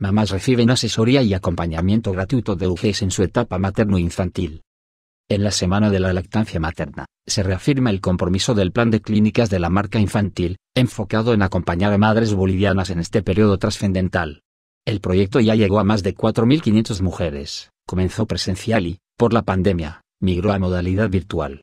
mamás reciben asesoría y acompañamiento gratuito de UGES en su etapa materno-infantil. En la semana de la lactancia materna, se reafirma el compromiso del plan de clínicas de la marca infantil, enfocado en acompañar a madres bolivianas en este periodo trascendental. El proyecto ya llegó a más de 4.500 mujeres, comenzó presencial y, por la pandemia, migró a modalidad virtual.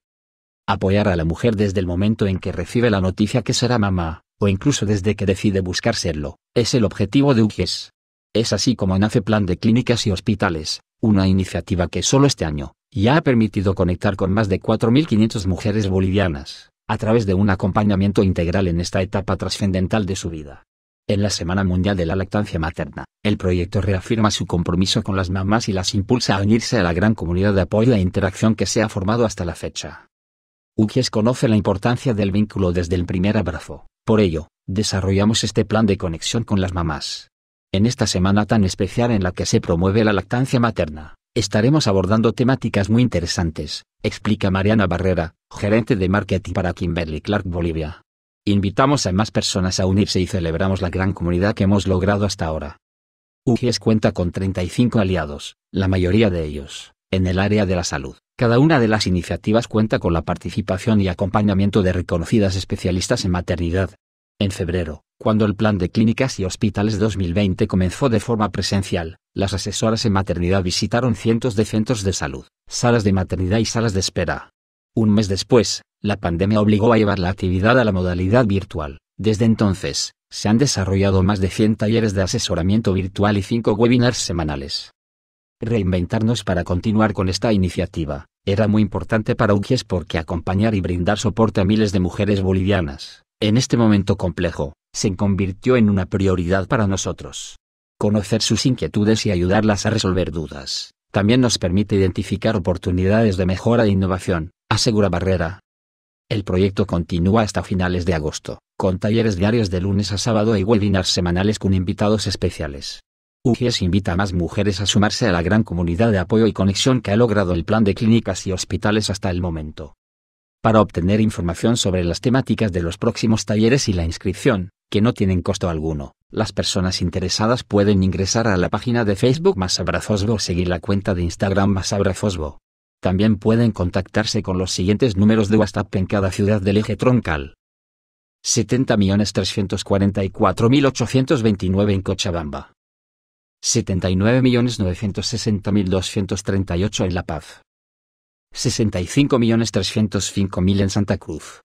Apoyar a la mujer desde el momento en que recibe la noticia que será mamá, o incluso desde que decide buscar serlo, es el objetivo de UGES es así como nace Plan de Clínicas y Hospitales, una iniciativa que solo este año, ya ha permitido conectar con más de 4.500 mujeres bolivianas, a través de un acompañamiento integral en esta etapa trascendental de su vida. En la Semana Mundial de la Lactancia Materna, el proyecto reafirma su compromiso con las mamás y las impulsa a unirse a la gran comunidad de apoyo e interacción que se ha formado hasta la fecha. UQIES conoce la importancia del vínculo desde el primer abrazo, por ello, desarrollamos este plan de conexión con las mamás, en esta semana tan especial en la que se promueve la lactancia materna, estaremos abordando temáticas muy interesantes, explica Mariana Barrera, gerente de marketing para Kimberly Clark Bolivia. Invitamos a más personas a unirse y celebramos la gran comunidad que hemos logrado hasta ahora. UGS cuenta con 35 aliados, la mayoría de ellos, en el área de la salud. Cada una de las iniciativas cuenta con la participación y acompañamiento de reconocidas especialistas en maternidad. En febrero, cuando el Plan de Clínicas y Hospitales 2020 comenzó de forma presencial, las asesoras en maternidad visitaron cientos de centros de salud, salas de maternidad y salas de espera. Un mes después, la pandemia obligó a llevar la actividad a la modalidad virtual. Desde entonces, se han desarrollado más de 100 talleres de asesoramiento virtual y 5 webinars semanales. Reinventarnos para continuar con esta iniciativa era muy importante para UGES porque acompañar y brindar soporte a miles de mujeres bolivianas en este momento complejo, se convirtió en una prioridad para nosotros. Conocer sus inquietudes y ayudarlas a resolver dudas, también nos permite identificar oportunidades de mejora e innovación, asegura Barrera. El proyecto continúa hasta finales de agosto, con talleres diarios de lunes a sábado y webinars semanales con invitados especiales. UGES invita a más mujeres a sumarse a la gran comunidad de apoyo y conexión que ha logrado el plan de clínicas y hospitales hasta el momento para obtener información sobre las temáticas de los próximos talleres y la inscripción, que no tienen costo alguno. Las personas interesadas pueden ingresar a la página de Facebook Más Abrazosbo o seguir la cuenta de Instagram Más Abrazosbo. También pueden contactarse con los siguientes números de WhatsApp en cada ciudad del eje troncal. 70.344.829 en Cochabamba. 79.960.238 en La Paz. 65.305.000 en Santa Cruz.